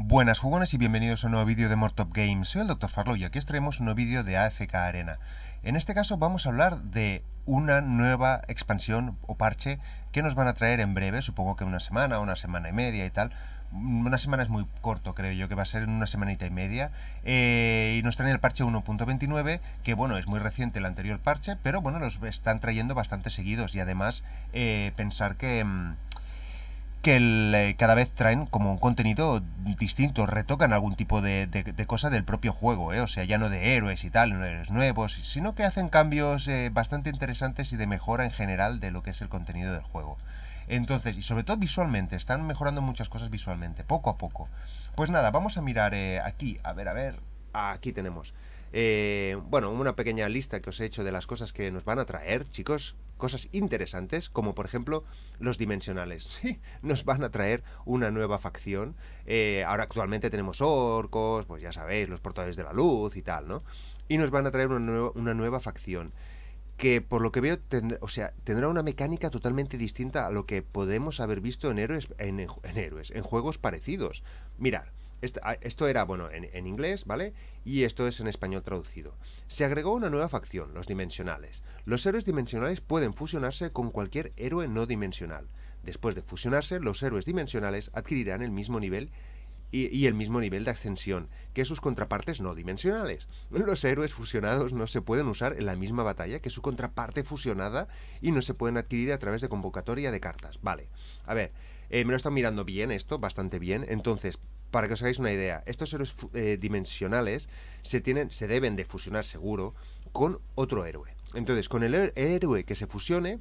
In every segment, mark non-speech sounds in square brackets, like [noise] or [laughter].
Buenas jugones y bienvenidos a un nuevo vídeo de Mortop Games. Soy el Dr. Farlow y aquí traemos un nuevo vídeo de AFK Arena. En este caso vamos a hablar de una nueva expansión o parche que nos van a traer en breve, supongo que una semana, una semana y media y tal. Mm, una semana es muy corto, creo yo, que va a ser una semanita y media. Eh, y nos traen el parche 1.29, que bueno, es muy reciente el anterior parche, pero bueno, los están trayendo bastante seguidos. Y además, eh, pensar que... Mm, que eh, cada vez traen como un contenido distinto, retocan algún tipo de, cosa del propio juego, ¿eh? o sea, ya no de héroes y tal, no héroes nuevos, sino que hacen cambios eh, bastante interesantes y de mejora en general de lo que es el contenido del juego. Entonces, y sobre todo visualmente, están mejorando muchas cosas visualmente, poco a poco. Pues nada, vamos a mirar eh, aquí, a ver, a ver, aquí tenemos. Eh, bueno, una pequeña lista que os he hecho de las cosas que nos van a traer, chicos. Cosas interesantes, como por ejemplo los dimensionales. [laughs] Sí, nos van a traer una nueva facción. Eh, ahora actualmente tenemos orcos, pues ya sabéis, los portales de la luz y tal, ¿no? Y nos van a traer una, nueva, facción que por lo que veo tendrá, o sea, tendrá una mecánica totalmente distinta a lo que podemos haber visto en héroes, en, en héroes, en juegos parecidos. Mirar, Ah, esto era, bueno, en, inglés, ¿vale? Y esto es en español traducido. Se agregó una nueva facción, los dimensionales. Los héroes dimensionales pueden fusionarse con cualquier héroe no dimensional. Después de fusionarse, los héroes dimensionales adquirirán el mismo nivel y, el mismo nivel de ascensión que sus contrapartes no dimensionales. [laughs] Los héroes fusionados no se pueden usar en la misma batalla que su contraparte fusionada y no se pueden adquirir a través de convocatoria de cartas. Vale. A ver, eh, me lo he mirando bien esto, bastante bien. Entonces, para que os hagáis una idea, estos héroes eh, dimensionales se, tienen, se deben de fusionar seguro con otro héroe. Entonces, con el héroe que se fusione,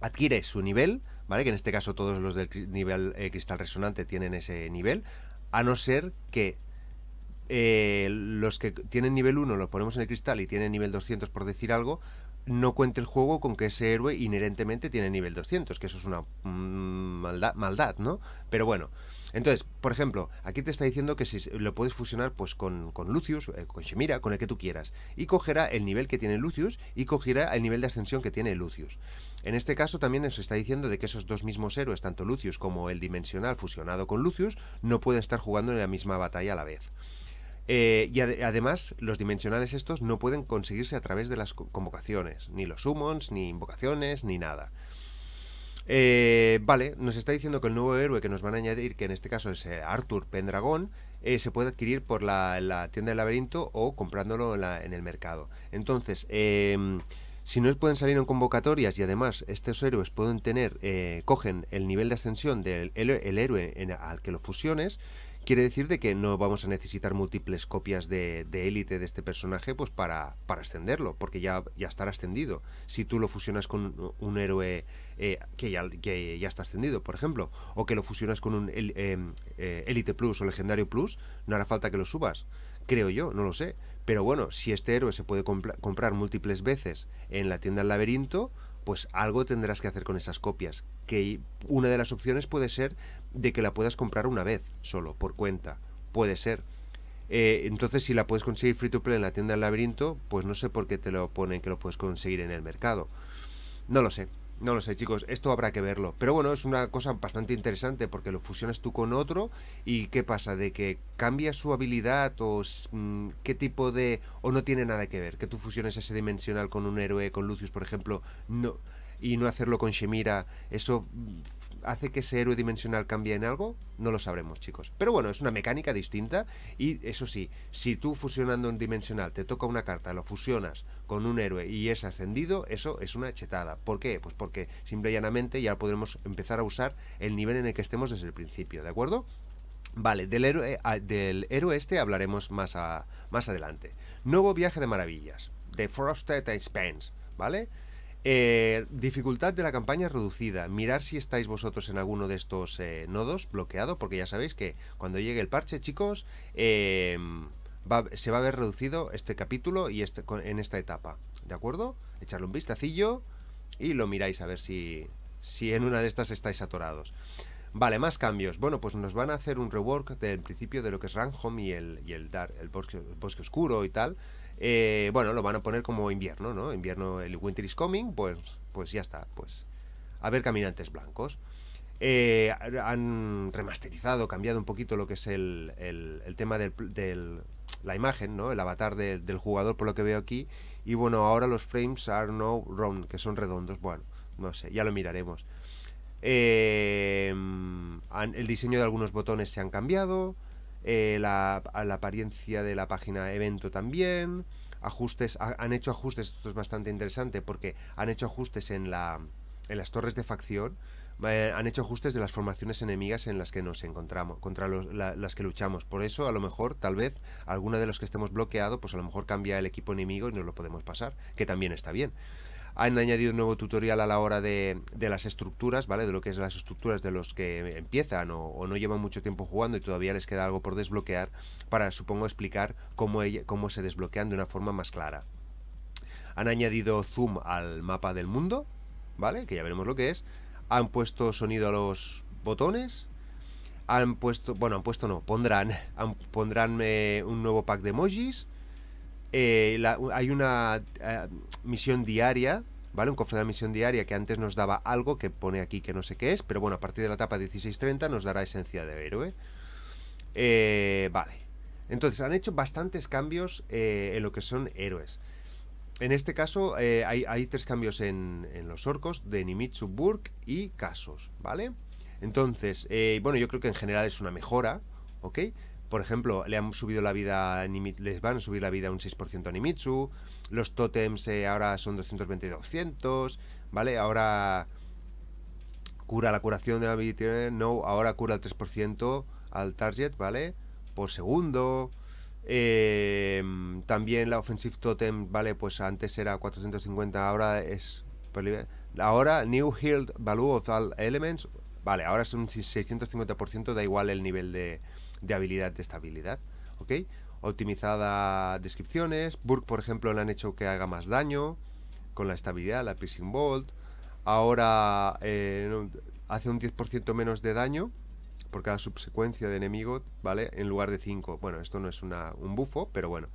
adquiere su nivel, ¿vale? Que en este caso todos los del nivel eh, cristal resonante tienen ese nivel, a no ser que eh, los que tienen nivel 1 los ponemos en el cristal y tienen nivel 200 por decir algo, no cuente el juego con que ese héroe inherentemente tiene nivel 200, que eso es una mm, maldad, maldad, ¿no? Pero bueno, entonces, por ejemplo, aquí te está diciendo que si lo puedes fusionar pues con, Lucius, eh, con Shemira, con el que tú quieras, y cogerá el nivel que tiene Lucius y cogerá el nivel de ascensión que tiene Lucius. En este caso también nos está diciendo de que esos dos mismos héroes, tanto Lucius como el dimensional fusionado con Lucius, no pueden estar jugando en la misma batalla a la vez. Eh, y además, los dimensionales estos no pueden conseguirse a través de las convocaciones, ni los summons, ni invocaciones, ni nada. Eh, vale, nos está diciendo que el nuevo héroe que nos van a añadir, que en este caso es eh, Arthur Pendragon, se puede adquirir por la, tienda del laberinto o comprándolo en, el mercado. Entonces, em, si no pueden salir en convocatorias y además estos héroes pueden tener, cogen el nivel de ascensión del héroe en, al que lo fusiones, Quiere decir de que no vamos a necesitar múltiples copias de, élite de este personaje pues para, para ascenderlo, porque ya, ya estará ascendido. Si tú lo fusionas con un, héroe eh, que, ya, ya, está ascendido, por ejemplo, o que lo fusionas con un em, eh, élite plus o legendario plus, no hará falta que lo subas. Creo yo, no lo sé. Pero bueno, si este héroe se puede comprar múltiples veces en la tienda del laberinto, pues algo tendrás que hacer con esas copias. Que una de las opciones puede ser de que la puedas comprar una vez solo, por cuenta. Puede ser. Eh, entonces, si la puedes conseguir free to play en la tienda del laberinto, pues no sé por qué te lo ponen que lo puedes conseguir en el mercado. No lo sé. No lo sé, chicos, esto habrá que verlo. Pero bueno, es una cosa bastante interesante porque lo fusionas tú con otro y ¿qué pasa? ¿De que cambia su habilidad o mm, qué tipo de... o no tiene nada que ver? Que tú fusiones ese dimensional con un héroe, con Lucius, por ejemplo, no y no hacerlo con Shemira, eso mm, hace que ese héroe dimensional cambie en algo, no lo sabremos, chicos. Pero bueno, es una mecánica distinta y eso sí, si tú fusionando un dimensional te toca una carta, lo fusionas con un héroe y es ascendido, eso es una chetada. ¿Por qué? Pues porque simple y llanamente ya podremos empezar a usar el nivel en el que estemos desde el principio, ¿de acuerdo? Vale, del héroe, ah, del este hablaremos más, más adelante. Nuevo viaje de maravillas, The Frosted Expanse, ¿vale? Eh, dificultad de la campaña reducida. Mirar si estáis vosotros en alguno de estos eh, nodos bloqueado, porque ya sabéis que cuando llegue el parche, chicos, eh, va, se va a ver reducido este capítulo y este, en esta etapa. ¿De acuerdo? Echarle un vistacillo y lo miráis a ver si, si en una de estas estáis atorados. Vale, más cambios. Bueno, pues nos van a hacer un rework del principio de lo que es Run y el, y el bosque Oscuro y tal. Eh, bueno, lo van a poner como invierno, ¿no? Invierno, el Winter is Coming, pues, pues ya está, pues a ver Caminantes Blancos. Eh, han remasterizado, cambiado un poquito lo que es el, tema de la imagen, ¿no? El avatar del jugador, por lo que veo aquí. Y bueno, ahora los frames are no round, que son redondos. Bueno, no sé, ya lo miraremos. Eh, el diseño de algunos botones se han cambiado. Eh, la, apariencia de la página evento también. Ajustes, han hecho ajustes, esto es bastante interesante porque han hecho ajustes en, la, en las torres de facción, eh, han hecho ajustes de las formaciones enemigas en las que nos encontramos, contra las que luchamos. Por eso, a lo mejor, tal vez, alguna de los que estemos bloqueado, pues a lo mejor cambia el equipo enemigo y nos lo podemos pasar, que también está bien. Han añadido un nuevo tutorial a la hora de, las estructuras, ¿vale? De lo que es las estructuras de los que empiezan o, no llevan mucho tiempo jugando y todavía les queda algo por desbloquear para, supongo, explicar cómo, cómo se desbloquean de una forma más clara. Han añadido zoom al mapa del mundo, ¿vale? Que ya veremos lo que es. Han puesto sonido a los botones, han puesto, bueno, han puesto no, pondrán, [laughs] pondrán eh, un nuevo pack de emojis, eh, hay una eh, misión diaria, ¿vale? Un cofre de misión diaria que antes nos daba algo que pone aquí que no sé qué es, pero bueno, a partir de la etapa 1630 nos dará esencia de héroe. Eh, vale. Entonces, han hecho bastantes cambios en lo que son héroes. En este caso, hay, tres cambios en, los orcos de Nimitsu, y Casos, ¿vale? Entonces, bueno, yo creo que en general es una mejora, ¿ok? Por ejemplo, le han subido la vida a les van a subir la vida un 6% a Nimitsu. Los Totems eh, ahora son 220-200, ¿vale? Ahora cura la curación de la no, ahora cura el 3% al target, ¿vale? Por segundo. Em, también la Offensive Totem, ¿vale? Pues antes era 450, ahora es... Ahora New Healed Value of All Elements, vale, ahora es un 650%, da igual el nivel de, de habilidad de estabilidad. ¿Ok? Optimizada descripciones. Burke, por ejemplo, le han hecho que haga más daño con la estabilidad, la Piercing Bolt. Ahora eh, hace un 10% menos de daño por cada subsecuencia de enemigo, ¿vale? En lugar de 5. Bueno, esto no es un bufo, pero bueno,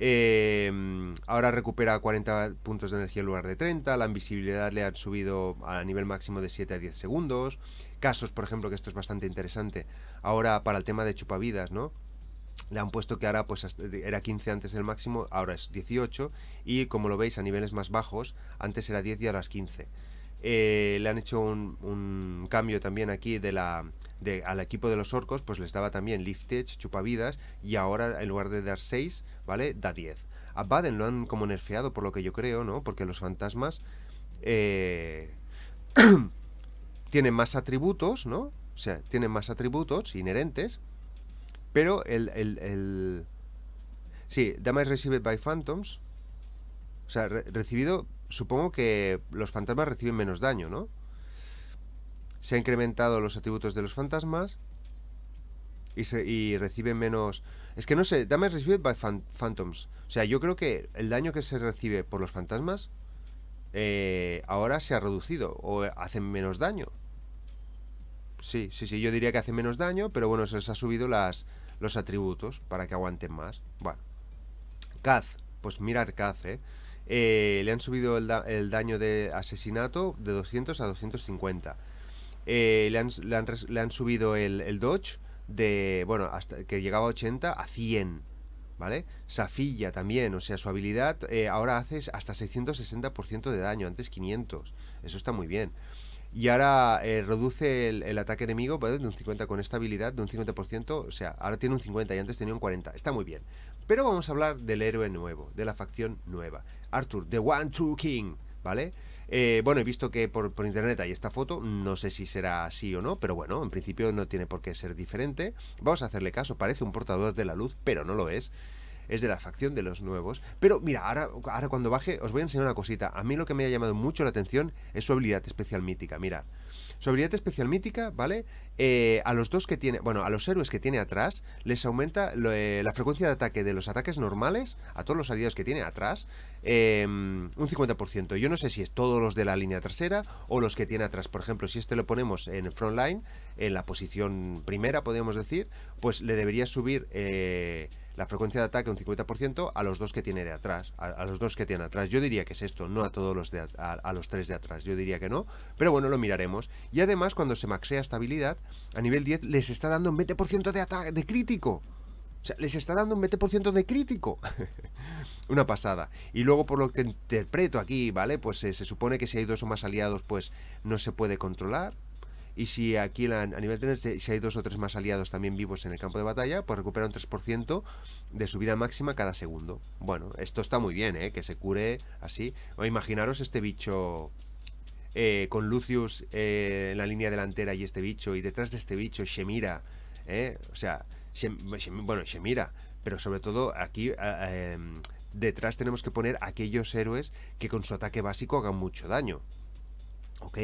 Em, ahora recupera 40 puntos de energía en lugar de 30. La invisibilidad le han subido a nivel máximo de 7 a 10 segundos. Casos, por ejemplo, que esto es bastante interesante. Ahora, para el tema de chupavidas, ¿no? Le han puesto que ahora pues era 15 antes el máximo, ahora es 18 y como lo veis a niveles más bajos, antes era 10 y ahora es 15. Eh, le han hecho un, cambio también aquí de la, al equipo de los orcos, pues les daba también Liftage, Chupavidas, y ahora en lugar de dar 6, ¿vale? Da 10. A Baden lo han como nerfeado, por lo que yo creo, ¿no? Porque los fantasmas eh, [clears throat] tienen más atributos, ¿no? O sea, tienen más atributos inherentes, pero el... el, el... Sí, damage received by phantoms. O sea, recibido supongo que los fantasmas reciben menos daño, ¿no? Se han incrementado los atributos de los fantasmas y, se, reciben menos... Es que no sé, damage received by phantoms. O sea, yo creo que el daño que se recibe por los fantasmas eh, ahora se ha reducido o hacen menos daño. Sí, sí, sí, yo diría que hacen menos daño, pero bueno, se les ha subido las, los atributos para que aguanten más. Bueno. Caz, pues mirar Caz, ¿eh? Eh, le han subido el, daño de asesinato de 200 a 250. Eh, le, han, subido el, dodge de, bueno, hasta que llegaba a 80 a 100. ¿Vale? Safilla también, o sea, su habilidad eh, ahora hace hasta 660% de daño, antes 500. Eso está muy bien. Y ahora reduce el, ataque enemigo de un 50 con esta habilidad de un 50%. O sea, ahora tiene un 50 y antes tenía un 40. Está muy bien. Pero vamos a hablar del héroe nuevo, de la facción nueva. Arthur, The One True King, ¿vale? Eh, bueno, he visto que por, internet hay esta foto, no sé si será así o no, pero bueno, en principio no tiene por qué ser diferente. Vamos a hacerle caso, parece un portador de la luz, pero no lo es. Es de la facción de los nuevos. Pero mira, ahora, ahora cuando baje os voy a enseñar una cosita. A mí lo que me ha llamado mucho la atención es su habilidad especial mítica, mirad. Su habilidad especial mítica, ¿vale? Eh, a los dos que tiene, bueno, a los héroes que tiene atrás, les aumenta eh, la frecuencia de ataque de los ataques normales, a todos los aliados que tiene atrás, em, un 50%. Yo no sé si es todos los de la línea trasera o los que tiene atrás. Por ejemplo, si este lo ponemos en frontline, en la posición primera, podríamos decir, pues le debería subir... Eh, la frecuencia de ataque un 50% a los dos que tiene de atrás, a, los dos que tiene atrás. Yo diría que es esto, no a todos los a, los tres de atrás, yo diría que no, pero bueno, lo miraremos. Y además, cuando se maxea esta habilidad, a nivel 10 les está dando un 20% de ataque de crítico. O sea, les está dando un 20% de crítico. [laughs] Una pasada. Y luego, por lo que interpreto aquí, ¿vale? Pues eh, se supone que si hay dos o más aliados, pues no se puede controlar. Y si aquí a nivel tener, si hay dos o tres más aliados también vivos en el campo de batalla, pues recupera un 3% de su vida máxima cada segundo. Bueno, esto está muy bien, ¿eh? Que se cure así. O imaginaros este bicho eh, con Lucius eh, en la línea delantera y este bicho, y detrás de este bicho Shemira, ¿eh? O sea, bueno, Shemira, pero sobre todo aquí... Em, detrás tenemos que poner aquellos héroes que con su ataque básico hagan mucho daño. ¿Ok?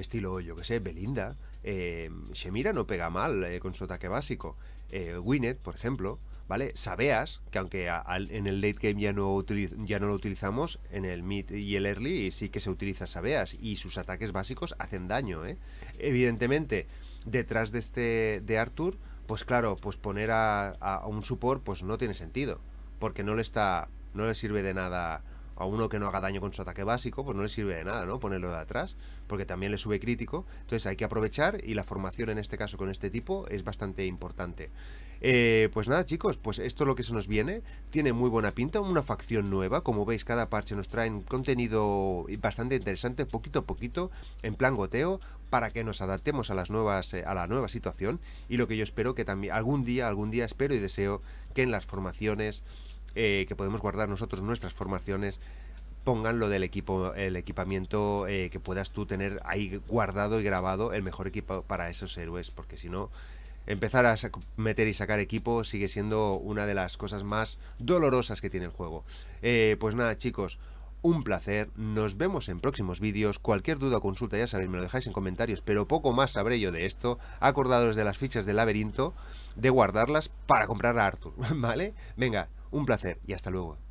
estilo, yo que sé, Belinda. Eh, Shemira no pega mal eh, con su ataque básico. Eh, Winnet, por ejemplo, ¿vale? Sabeas, que aunque en el late game ya no, ya no lo utilizamos, en el mid y el early sí que se utiliza Sabeas y sus ataques básicos hacen daño, ¿eh? Evidentemente, detrás de este de Arthur, pues claro, pues poner a, un support pues no tiene sentido, porque no le está no le sirve de nada a uno que no haga daño con su ataque básico, pues no le sirve de nada, ¿no? Ponerlo de atrás, porque también le sube crítico. Entonces hay que aprovechar y la formación en este caso con este tipo es bastante importante. Eh, pues nada chicos, pues esto es lo que se nos viene, tiene muy buena pinta, una facción nueva, como veis cada parche nos un contenido bastante interesante, poquito a poquito, en plan goteo, para que nos adaptemos a las nuevas, eh, a la nueva situación, y lo que yo espero que también, algún día, algún día espero y deseo que en las formaciones eh, que podemos guardar nosotros nuestras formaciones pongan lo del equipo, el equipamiento eh, que puedas tú tener ahí guardado y grabado el mejor equipo para esos héroes, porque si no, empezar a meter y sacar equipo sigue siendo una de las cosas más dolorosas que tiene el juego. Eh, pues nada, chicos, un placer, nos vemos en próximos vídeos, cualquier duda o consulta ya sabéis, me lo dejáis en comentarios, pero poco más sabré yo de esto, acordados de las fichas del laberinto, de guardarlas para comprar a Arthur, [laughs] ¿vale? Venga, un placer y hasta luego.